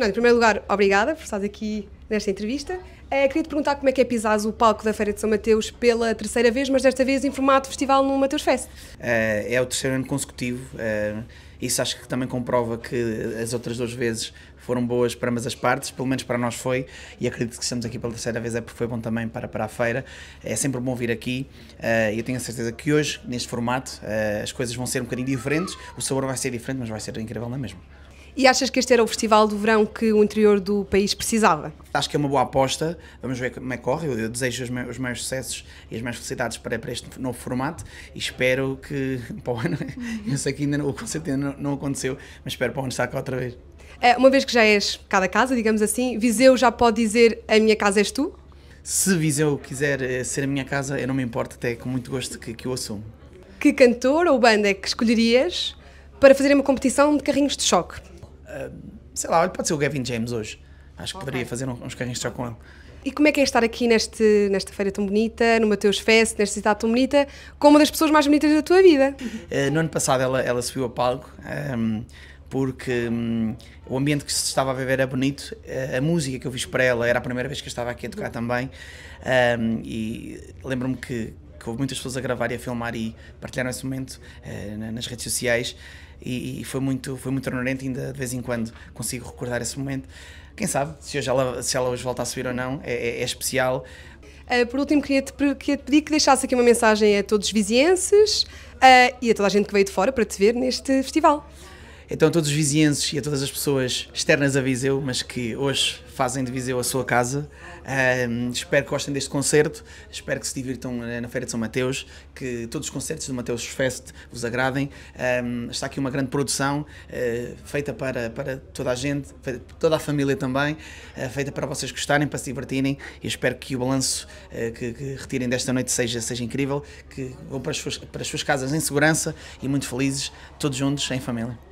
Fernando, em primeiro lugar, obrigada por estar aqui nesta entrevista. Uh, eh, queria te perguntar como é que é pisar o palco da Feira de São Mateus pela terceira vez, mas desta vez em formato festival no Mateus Fest. Uh, é o terceiro ano consecutivo. Uh, isso acho que também comprova que as outras duas vezes foram boas para ambas as partes, pelo menos para nós foi, e acredito que estamos aqui pela terceira vez é porque foi bom também para, para a feira. É sempre bom vir aqui e uh, eu tenho a certeza que hoje, neste formato, as coisas vão ser um bocadinho diferentes, o sabor vai ser diferente, mas vai ser incrível, não é mesmo? E achas que este era o festival do verão que o interior do país precisava? Acho que é uma boa aposta. Vamos ver como é que corre. Eu desejo os meus, os sucessos e as maiores felicidades para, para, este novo formato e espero que para o ano, eu sei que ainda não, o conceito ainda não, não aconteceu, mas espero para o ano estar cá outra vez. Eh, uma vez que já és cada casa, digamos assim, Viseu já pode dizer a minha casa és tu? Se Viseu quiser eh, ser a minha casa, eu não me importo, até com muito gosto que, que eu assumo. Que cantor ou banda é que escolherias para fazer uma competição de carrinhos de choque? Ah, sei lá, pode ser o Gavin James hoje. Acho que okay. poderia fazer uns carrinhos só com ele. E como é que é estar aqui neste, nesta feira tão bonita, no Mateus Fest, nesta cidade tão bonita, com uma das pessoas mais bonitas da tua vida? Uh, no ano passado ela, ela subiu a palco. Um, porque um, o ambiente que se estava a viver era bonito, a, ah, a música que eu fiz para ela era a primeira vez que eu estava aqui a tocar também, um, e lembro-me que, que houve muitas pessoas a gravar e a filmar e partilharam esse momento uh, nas redes sociais e, e, foi muito foi muito honorante, ainda de vez em quando consigo recordar esse momento. Quem sabe se, hoje ela, se ela hoje volta a subir ou não, é, é, é especial. Uh, por último, queria te, queria te, pedir que deixasse aqui uma mensagem a todos os vizienses uh, e a toda a gente que veio de fora para te ver neste festival. Então a todos os vizinhenses e a todas as pessoas externas a Viseu, mas que hoje fazem de Viseu a sua casa, um, ehm, espero que gostem deste concerto, espero que se divirtam eh, na Feira de São Mateus, que todos os concertos do Mateus Fest vos agradem. Um, ehm, está aqui uma grande produção uh, feita para, para toda a gente, para toda a família também, uh, feita para vocês gostarem, para se divertirem e espero que o balanço uh, que, que, retirem desta noite seja, seja incrível, que vão para as, suas, para as suas casas em segurança e muito felizes, todos juntos, em família.